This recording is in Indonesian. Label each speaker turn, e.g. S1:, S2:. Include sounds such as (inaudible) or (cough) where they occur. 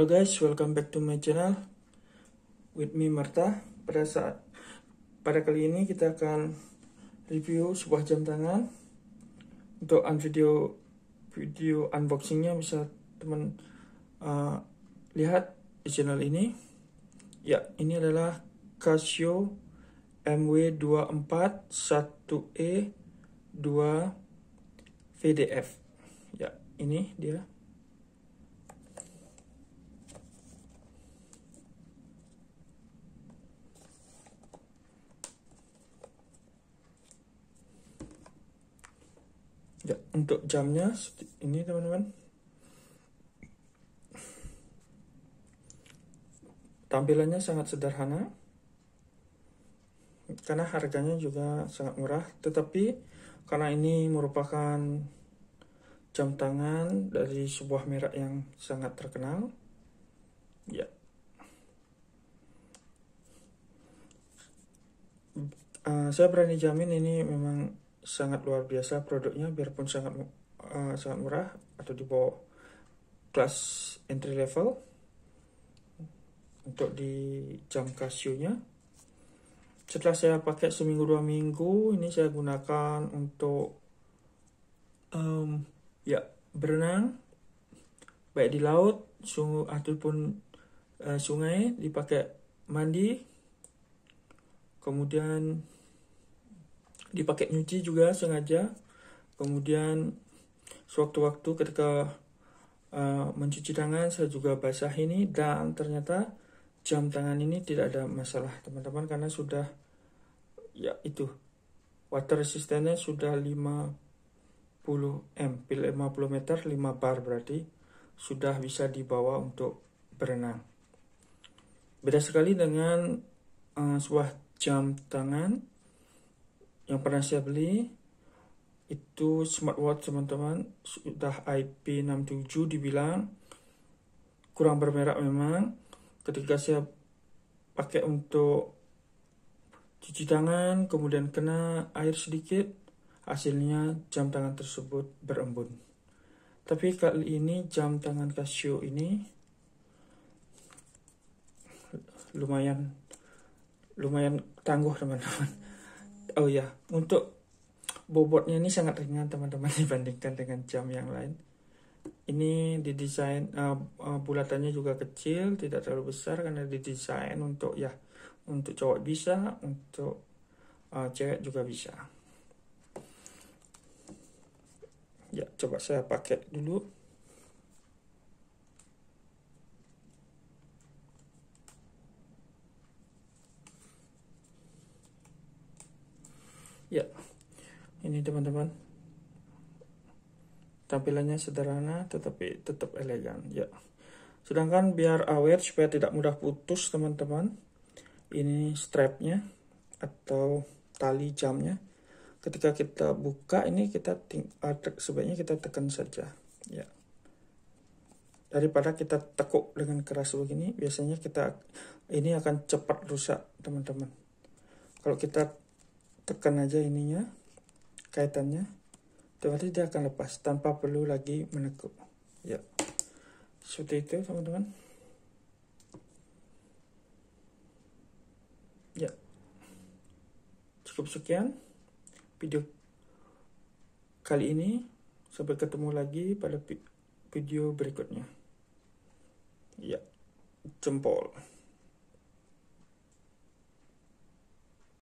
S1: Halo guys, welcome back to my channel with me Marta. Pada saat pada kali ini kita akan review sebuah jam tangan. Untuk video video unboxingnya bisa teman uh, lihat di channel ini. Ya, ini adalah Casio MW241E2 e VDF. Ya, ini dia. untuk jamnya ini teman-teman tampilannya sangat sederhana karena harganya juga sangat murah tetapi karena ini merupakan jam tangan dari sebuah merek yang sangat terkenal ya uh, saya berani jamin ini memang sangat luar biasa produknya biarpun sangat uh, sangat murah atau di bawah kelas entry level untuk di jam Casio-nya. Setelah saya pakai seminggu dua minggu, ini saya gunakan untuk um, ya berenang baik di laut, sungai ataupun uh, sungai dipakai mandi. Kemudian dipakai nyuci juga sengaja kemudian sewaktu-waktu ketika uh, mencuci tangan saya juga basah ini dan ternyata jam tangan ini tidak ada masalah teman-teman karena sudah ya itu water resistennya sudah 50 m 50 meter 5 bar berarti sudah bisa dibawa untuk berenang beda sekali dengan uh, sebuah jam tangan yang pernah saya beli itu smartwatch teman-teman sudah IP67 dibilang kurang bermerek memang ketika saya pakai untuk cuci tangan kemudian kena air sedikit hasilnya jam tangan tersebut berembun tapi kali ini jam tangan Casio ini lumayan lumayan tangguh teman-teman oh ya untuk bobotnya ini sangat ringan teman-teman (laughs) dibandingkan dengan jam yang lain ini didesain uh, uh, bulatannya juga kecil tidak terlalu besar karena didesain untuk ya untuk cowok bisa untuk uh, cewek juga bisa ya coba saya pakai dulu Ya, ini teman-teman. Tampilannya sederhana tetapi tetap elegan. Ya. Sedangkan biar awet supaya tidak mudah putus teman-teman. Ini strapnya atau tali jamnya. Ketika kita buka ini kita sebaiknya kita tekan saja. Ya. Daripada kita tekuk dengan keras begini, biasanya kita ini akan cepat rusak teman-teman. Kalau kita tekan aja ininya kaitannya otomatis dia akan lepas tanpa perlu lagi menekuk ya seperti itu teman-teman ya cukup sekian video kali ini sampai ketemu lagi pada video berikutnya ya jempol